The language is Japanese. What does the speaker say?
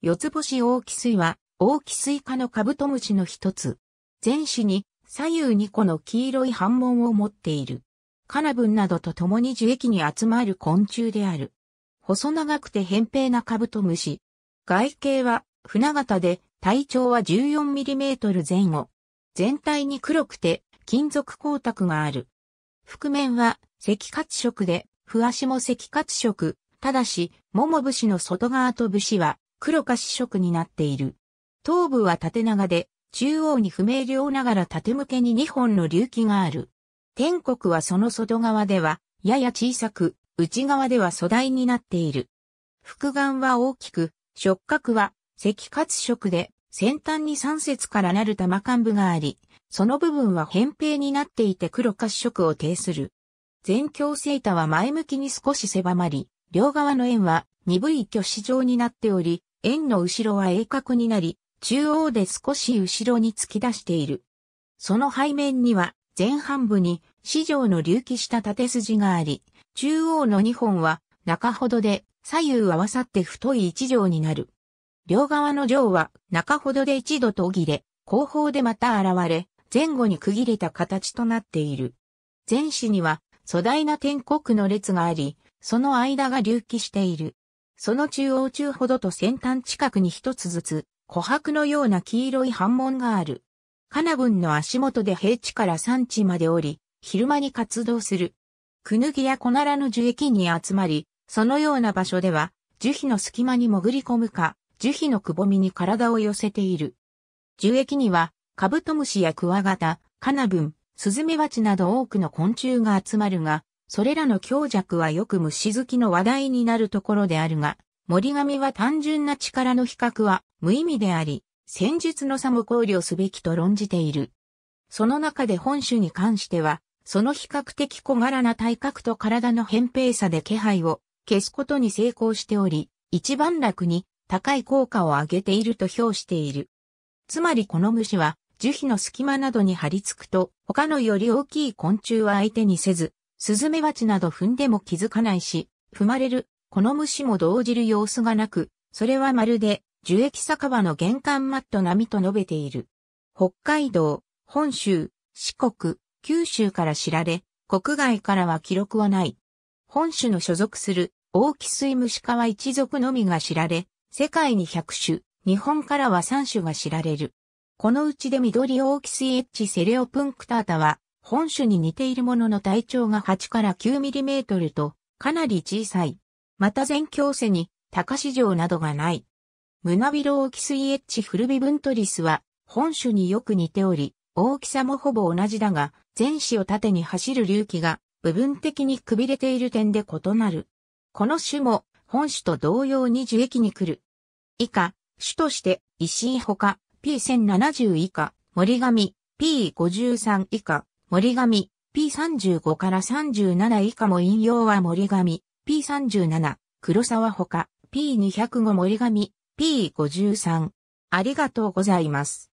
四つ星大木水は、大木水科のカブトムシの一つ。全種に左右2個の黄色い斑紋を持っている。カナブンなどと共に樹液に集まる昆虫である。細長くて扁平なカブトムシ。外形は船型で体長は1 4トル前後。全体に黒くて金属光沢がある。覆面は赤褐色で、ふ足も赤褐色。ただし、桃節の外側と節は黒か四色になっている。頭部は縦長で、中央に不明瞭ながら縦向けに2本の隆起がある。天国はその外側では、やや小さく、内側では粗大になっている。副眼は大きく、触覚は赤褐色で、先端に3節からなる玉幹部があり、その部分は扁平になっていて黒褐色を呈する。全境セイタは前向きに少し狭まり、両側の円は鈍い虚子状になっており、円の後ろは鋭角になり、中央で少し後ろに突き出している。その背面には、前半部に、四条の隆起した縦筋があり、中央の二本は、中ほどで、左右合わさって太い一条になる。両側の条は、中ほどで一度途切れ、後方でまた現れ、前後に区切れた形となっている。前肢には、粗大な天国の列があり、その間が隆起している。その中央中ほどと先端近くに一つずつ、琥珀のような黄色い斑紋がある。カナブンの足元で平地から山地まで降り、昼間に活動する。クヌギやコナラの樹液に集まり、そのような場所では、樹皮の隙間に潜り込むか、樹皮のくぼみに体を寄せている。樹液には、カブトムシやクワガタ、カナブン、スズメバチなど多くの昆虫が集まるが、それらの強弱はよく虫好きの話題になるところであるが、森神は単純な力の比較は無意味であり、戦術の差も考慮すべきと論じている。その中で本種に関しては、その比較的小柄な体格と体の扁平さで気配を消すことに成功しており、一番楽に高い効果を上げていると評している。つまりこの虫は樹皮の隙間などに張り付くと他のより大きい昆虫は相手にせずスズメバチなど踏んでも気づかないし、踏まれる、この虫も動じる様子がなく、それはまるで、樹液酒場の玄関マット並みと述べている。北海道、本州、四国、九州から知られ、国外からは記録はない。本種の所属する大木水虫川は一族のみが知られ、世界に100種、日本からは3種が知られる。このうちで緑大木水エッチセレオプンクタータは、本種に似ているものの体長が8から9ミリメートルとかなり小さい。また全境背に高市場などがない。胸びろオキスイエッチフルビブントリスは本種によく似ており、大きさもほぼ同じだが、全種を縦に走る隆起が部分的にくびれている点で異なる。この種も本種と同様に樹液に来る。以下、種として石井ほか P1070 以下、森上 P53 以下、森上 P35 から37以下も引用は森上 P37 黒沢ほか P205 森上 P53 ありがとうございます。